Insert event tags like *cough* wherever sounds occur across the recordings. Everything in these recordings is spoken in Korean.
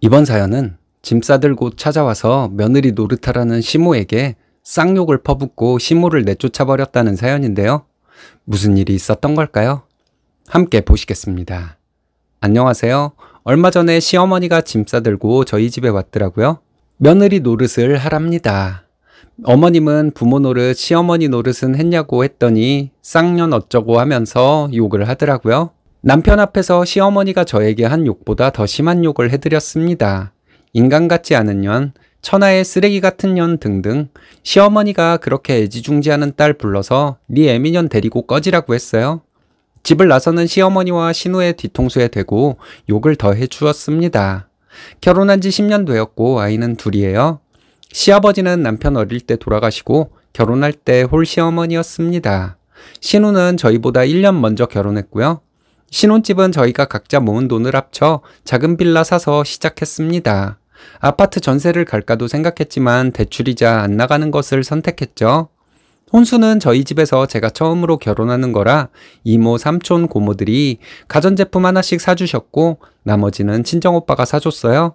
이번 사연은 짐 싸들고 찾아와서 며느리 노르타라는 시모에게 쌍욕을 퍼붓고 시모를 내쫓아버렸다는 사연인데요. 무슨 일이 있었던 걸까요? 함께 보시겠습니다. 안녕하세요. 얼마 전에 시어머니가 짐 싸들고 저희 집에 왔더라고요. 며느리 노릇을 하랍니다. 어머님은 부모 노릇, 시어머니 노릇은 했냐고 했더니 쌍년 어쩌고 하면서 욕을 하더라고요. 남편 앞에서 시어머니가 저에게 한 욕보다 더 심한 욕을 해드렸습니다. 인간 같지 않은 년, 천하의 쓰레기 같은 년 등등 시어머니가 그렇게 애지중지하는 딸 불러서 네 애미년 데리고 꺼지라고 했어요. 집을 나서는 시어머니와 신우의 뒤통수에 대고 욕을 더 해주었습니다. 결혼한 지 10년 되었고 아이는 둘이에요. 시아버지는 남편 어릴 때 돌아가시고 결혼할 때 홀시어머니였습니다. 신우는 저희보다 1년 먼저 결혼했고요. 신혼집은 저희가 각자 모은 돈을 합쳐 작은 빌라 사서 시작했습니다. 아파트 전세를 갈까도 생각했지만 대출이자 안 나가는 것을 선택했죠. 혼수는 저희 집에서 제가 처음으로 결혼하는 거라 이모, 삼촌, 고모들이 가전제품 하나씩 사주셨고 나머지는 친정오빠가 사줬어요.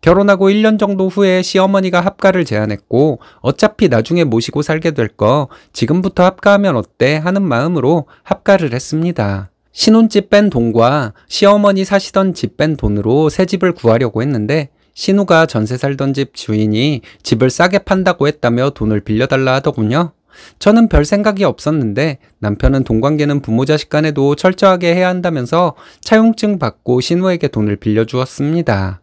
결혼하고 1년 정도 후에 시어머니가 합가를 제안했고 어차피 나중에 모시고 살게 될 거 지금부터 합가하면 어때 하는 마음으로 합가를 했습니다. 신혼집 뺀 돈과 시어머니 사시던 집 뺀 돈으로 새 집을 구하려고 했는데 신우가 전세 살던 집 주인이 집을 싸게 판다고 했다며 돈을 빌려달라 하더군요. 저는 별 생각이 없었는데 남편은 돈 관계는 부모 자식 간에도 철저하게 해야 한다면서 차용증 받고 신우에게 돈을 빌려주었습니다.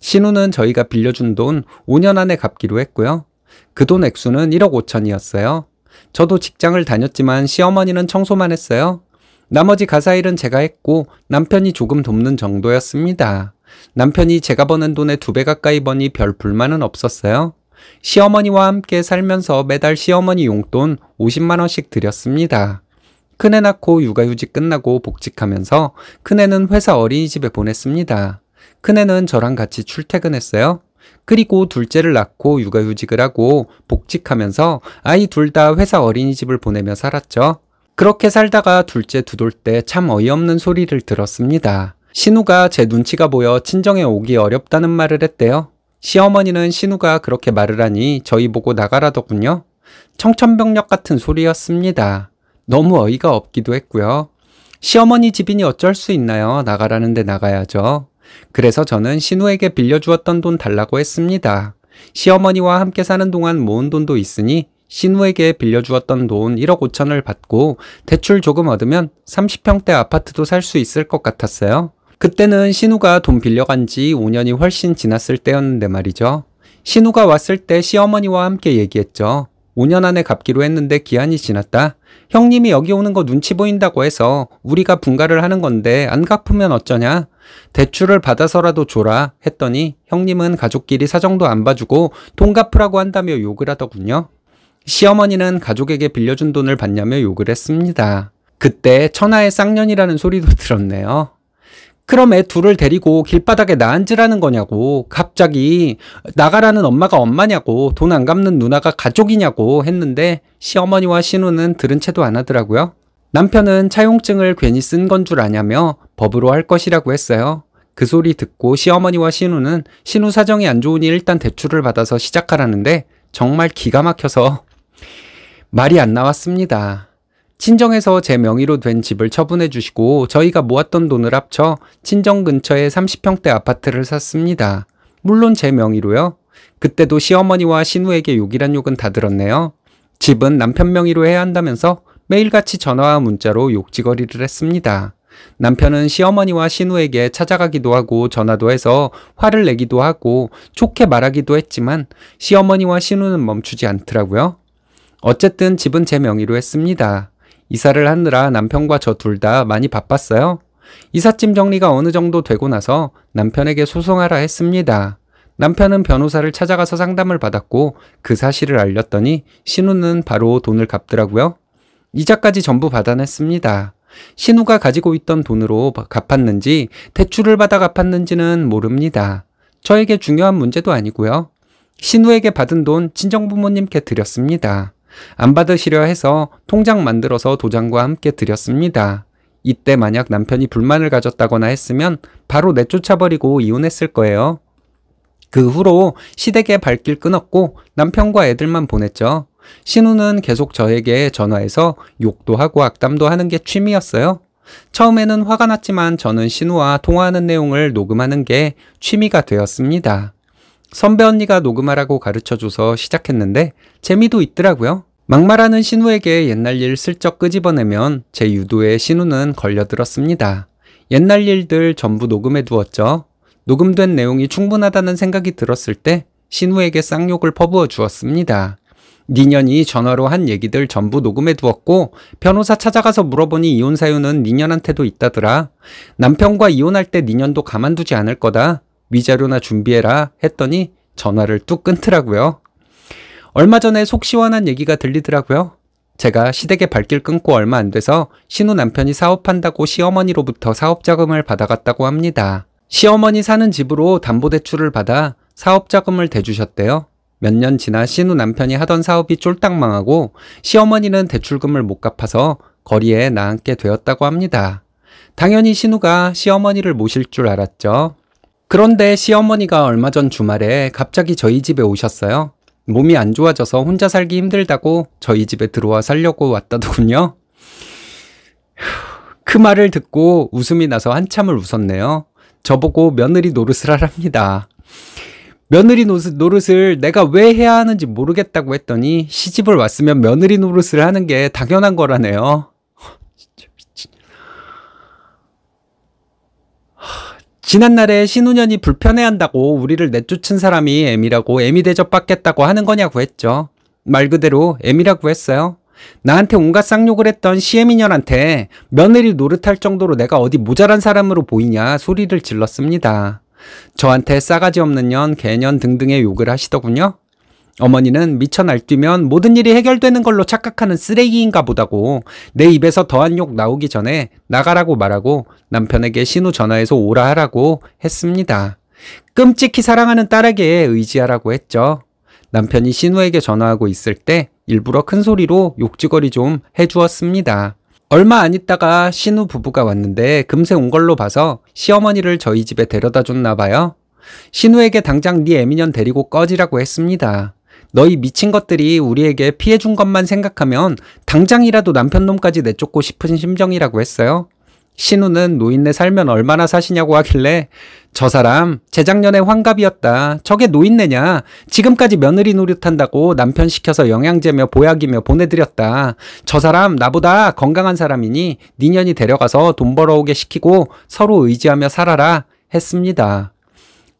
신우는 저희가 빌려준 돈 5년 안에 갚기로 했고요. 그 돈 액수는 1억 5천이었어요. 저도 직장을 다녔지만 시어머니는 청소만 했어요. 나머지 가사일은 제가 했고 남편이 조금 돕는 정도였습니다. 남편이 제가 버는 돈의 두 배 가까이 버니 별 불만은 없었어요. 시어머니와 함께 살면서 매달 시어머니 용돈 50만원씩 드렸습니다. 큰애 낳고 육아휴직 끝나고 복직하면서 큰애는 회사 어린이집에 보냈습니다. 큰애는 저랑 같이 출퇴근했어요. 그리고 둘째를 낳고 육아휴직을 하고 복직하면서 아이 둘 다 회사 어린이집을 보내며 살았죠. 그렇게 살다가 둘째 두돌 때 참 어이없는 소리를 들었습니다. 신우가 제 눈치가 보여 친정에 오기 어렵다는 말을 했대요. 시어머니는 신우가 그렇게 말을 하니 저희 보고 나가라더군요. 청천벽력 같은 소리였습니다. 너무 어이가 없기도 했고요. 시어머니 집이니 어쩔 수 있나요? 나가라는데 나가야죠. 그래서 저는 신우에게 빌려주었던 돈 달라고 했습니다. 시어머니와 함께 사는 동안 모은 돈도 있으니 신우에게 빌려주었던 돈 1억 5천을 받고 대출 조금 얻으면 30평대 아파트도 살 수 있을 것 같았어요. 그때는 신우가 돈 빌려간 지 5년이 훨씬 지났을 때였는데 말이죠. 신우가 왔을 때 시어머니와 함께 얘기했죠. 5년 안에 갚기로 했는데 기한이 지났다. 형님이 여기 오는 거 눈치 보인다고 해서 우리가 분가를 하는 건데 안 갚으면 어쩌냐? 대출을 받아서라도 줘라 했더니 형님은 가족끼리 사정도 안 봐주고 돈 갚으라고 한다며 욕을 하더군요. 시어머니는 가족에게 빌려준 돈을 받냐며 욕을 했습니다. 그때 천하의 쌍년이라는 소리도 *laughs* 들었네요. 그럼 애 둘을 데리고 길바닥에 나앉으라는 거냐고 갑자기 나가라는 엄마가 엄마냐고 돈 안 갚는 누나가 가족이냐고 했는데 시어머니와 신우는 들은 채도 안 하더라고요. 남편은 차용증을 괜히 쓴 건 줄 아냐며 법으로 할 것이라고 했어요. 그 소리 듣고 시어머니와 신우는 신우 사정이 안 좋으니 일단 대출을 받아서 시작하라는데 정말 기가 막혀서 말이 안 나왔습니다. 친정에서 제 명의로 된 집을 처분해 주시고 저희가 모았던 돈을 합쳐 친정 근처에 30평대 아파트를 샀습니다. 물론 제 명의로요. 그때도 시어머니와 신우에게 욕이란 욕은 다 들었네요. 집은 남편 명의로 해야 한다면서 매일같이 전화와 문자로 욕지거리를 했습니다. 남편은 시어머니와 신우에게 찾아가기도 하고 전화도 해서 화를 내기도 하고 좋게 말하기도 했지만 시어머니와 신우는 멈추지 않더라고요. 어쨌든 집은 제 명의로 했습니다. 이사를 하느라 남편과 저 둘 다 많이 바빴어요. 이삿짐 정리가 어느 정도 되고 나서 남편에게 소송하라 했습니다. 남편은 변호사를 찾아가서 상담을 받았고 그 사실을 알렸더니 신우는 바로 돈을 갚더라고요. 이자까지 전부 받아냈습니다. 신우가 가지고 있던 돈으로 갚았는지 대출을 받아 갚았는지는 모릅니다. 저에게 중요한 문제도 아니고요. 신우에게 받은 돈 친정부모님께 드렸습니다. 안 받으시려 해서 통장 만들어서 도장과 함께 드렸습니다. 이때 만약 남편이 불만을 가졌다거나 했으면 바로 내쫓아버리고 이혼했을 거예요. 그 후로 시댁의 발길 끊었고 남편과 애들만 보냈죠. 신우는 계속 저에게 전화해서 욕도 하고 악담도 하는 게 취미였어요. 처음에는 화가 났지만 저는 신우와 통화하는 내용을 녹음하는 게 취미가 되었습니다. 선배 언니가 녹음하라고 가르쳐줘서 시작했는데 재미도 있더라고요. 막말하는 신우에게 옛날 일 슬쩍 끄집어내면 제 유도에 신우는 걸려들었습니다. 옛날 일들 전부 녹음해 두었죠. 녹음된 내용이 충분하다는 생각이 들었을 때 신우에게 쌍욕을 퍼부어 주었습니다. 니년이 전화로 한 얘기들 전부 녹음해 두었고 변호사 찾아가서 물어보니 이혼 사유는 니년한테도 있다더라. 남편과 이혼할 때 니년도 가만두지 않을 거다. 위자료나 준비해라 했더니 전화를 뚝 끊더라고요. 얼마 전에 속 시원한 얘기가 들리더라고요. 제가 시댁에 발길 끊고 얼마 안 돼서 신우 남편이 사업한다고 시어머니로부터 사업자금을 받아갔다고 합니다. 시어머니 사는 집으로 담보대출을 받아 사업자금을 대주셨대요. 몇 년 지나 신우 남편이 하던 사업이 쫄딱 망하고 시어머니는 대출금을 못 갚아서 거리에 나앉게 되었다고 합니다. 당연히 신우가 시어머니를 모실 줄 알았죠. 그런데 시어머니가 얼마 전 주말에 갑자기 저희 집에 오셨어요. 몸이 안 좋아져서 혼자 살기 힘들다고 저희 집에 들어와 살려고 왔다더군요. 그 말을 듣고 웃음이 나서 한참을 웃었네요. 저보고 며느리 노릇을 하랍니다. 며느리 노릇을 내가 왜 해야 하는지 모르겠다고 했더니 시집을 왔으면 며느리 노릇을 하는 게 당연한 거라네요. 지난날에 신우년이 불편해한다고 우리를 내쫓은 사람이 M이라고 M이 대접받겠다고 하는 거냐고 했죠. 말 그대로 M이라고 했어요. 나한테 온갖 쌍욕을 했던 시애미년한테 며느리 노릇할 정도로 내가 어디 모자란 사람으로 보이냐 소리를 질렀습니다. 저한테 싸가지 없는 년, 개년 등등의 욕을 하시더군요. 어머니는 미쳐 날뛰면 모든 일이 해결되는 걸로 착각하는 쓰레기인가 보다고 내 입에서 더한 욕 나오기 전에 나가라고 말하고 남편에게 신우 전화해서 오라 하라고 했습니다. 끔찍히 사랑하는 딸에게 의지하라고 했죠. 남편이 신우에게 전화하고 있을 때 일부러 큰 소리로 욕지거리 좀 해주었습니다. 얼마 안 있다가 신우 부부가 왔는데 금세 온 걸로 봐서 시어머니를 저희 집에 데려다 줬나 봐요. 신우에게 당장 네 애미년 데리고 꺼지라고 했습니다. 너희 미친 것들이 우리에게 피해 준 것만 생각하면 당장이라도 남편놈까지 내쫓고 싶은 심정이라고 했어요. 신우는 노인네 살면 얼마나 사시냐고 하길래 저 사람 재작년에 환갑이었다. 저게 노인네냐. 지금까지 며느리 노릇한다고 남편 시켜서 영양제며 보약이며 보내드렸다. 저 사람 나보다 건강한 사람이니 니년이 데려가서 돈 벌어오게 시키고 서로 의지하며 살아라 했습니다.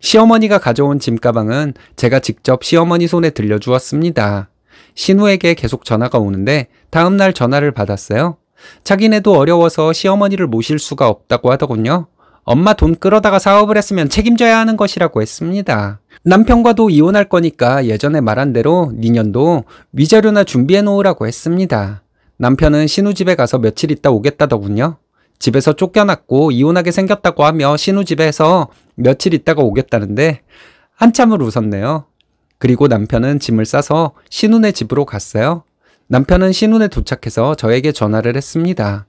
시어머니가 가져온 짐가방은 제가 직접 시어머니 손에 들려주었습니다. 신우에게 계속 전화가 오는데 다음날 전화를 받았어요. 자기네도 어려워서 시어머니를 모실 수가 없다고 하더군요. 엄마 돈 끌어다가 사업을 했으면 책임져야 하는 것이라고 했습니다. 남편과도 이혼할 거니까 예전에 말한 대로 니년도 위자료나 준비해 놓으라고 했습니다. 남편은 신우 집에 가서 며칠 있다 오겠다더군요. 집에서 쫓겨났고 이혼하게 생겼다고 하며 신우 집에서 며칠 있다가 오겠다는데 한참을 웃었네요. 그리고 남편은 짐을 싸서 신우네 집으로 갔어요. 남편은 신우네 도착해서 저에게 전화를 했습니다.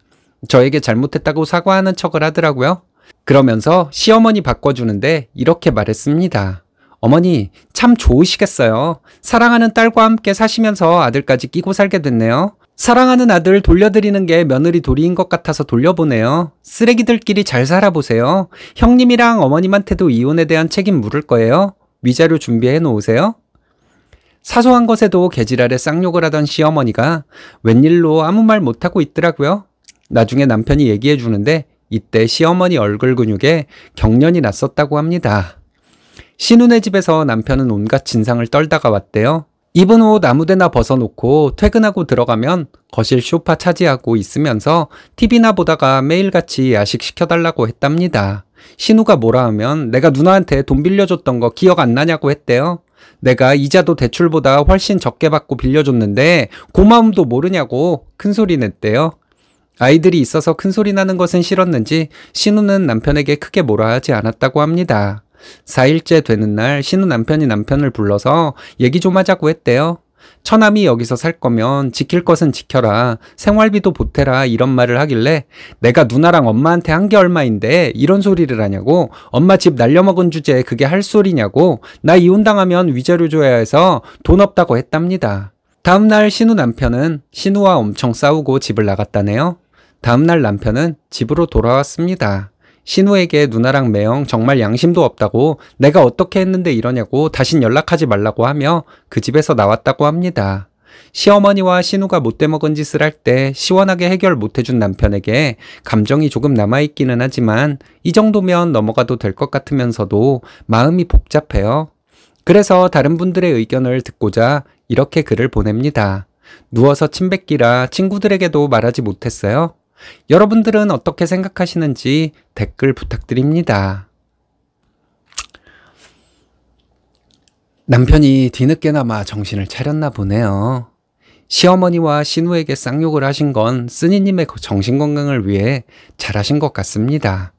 저에게 잘못했다고 사과하는 척을 하더라고요. 그러면서 시어머니 바꿔주는데 이렇게 말했습니다. 어머니, 참 좋으시겠어요. 사랑하는 딸과 함께 사시면서 아들까지 끼고 살게 됐네요. 사랑하는 아들 돌려드리는 게 며느리 도리인 것 같아서 돌려보네요 쓰레기들끼리 잘 살아보세요. 형님이랑 어머님한테도 이혼에 대한 책임 물을 거예요. 위자료 준비해 놓으세요. 사소한 것에도 계지 아래 쌍욕을 하던 시어머니가 웬일로 아무 말 못하고 있더라고요. 나중에 남편이 얘기해 주는데 이때 시어머니 얼굴 근육에 경련이 났었다고 합니다. 신우네 집에서 남편은 온갖 진상을 떨다가 왔대요. 입은 옷 아무데나 벗어놓고 퇴근하고 들어가면 거실 쇼파 차지하고 있으면서 TV나 보다가 매일같이 야식 시켜달라고 했답니다. 신우가 뭐라 하면 내가 누나한테 돈 빌려줬던 거 기억 안 나냐고 했대요. 내가 이자도 대출보다 훨씬 적게 받고 빌려줬는데 고마움도 모르냐고 큰소리 냈대요. 아이들이 있어서 큰소리 나는 것은 싫었는지 신우는 남편에게 크게 뭐라 하지 않았다고 합니다. 4일째 되는 날 신은 남편이 남편을 불러서 얘기 좀 하자고 했대요. 처남이 여기서 살 거면 지킬 것은 지켜라. 생활비도 보태라. 이런 말을 하길래 내가 누나랑 엄마한테 한 게 얼마인데 이런 소리를 하냐고 엄마 집 날려먹은 주제에 그게 할 소리냐고 나 이혼당하면 위자료 줘야 해서 돈 없다고 했답니다. 다음날 신우 남편은 신우와 엄청 싸우고 집을 나갔다네요. 다음날 남편은 집으로 돌아왔습니다. 신우에게 누나랑 매형 정말 양심도 없다고 내가 어떻게 했는데 이러냐고 다신 연락하지 말라고 하며 그 집에서 나왔다고 합니다. 시어머니와 신우가 못돼 먹은 짓을 할 때 시원하게 해결 못해준 남편에게 감정이 조금 남아있기는 하지만 이 정도면 넘어가도 될 것 같으면서도 마음이 복잡해요. 그래서 다른 분들의 의견을 듣고자 이렇게 글을 보냅니다. 누워서 침뱉기라 친구들에게도 말하지 못했어요. 여러분들은 어떻게 생각하시는지 댓글 부탁드립니다. 남편이 뒤늦게나마 정신을 차렸나 보네요. 시어머니와 신우에게 쌍욕을 하신 건 쓰니님의 정신건강을 위해 잘하신 것 같습니다.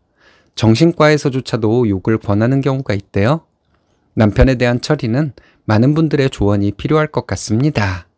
정신과에서조차도 욕을 권하는 경우가 있대요. 남편에 대한 처리는 많은 분들의 조언이 필요할 것 같습니다.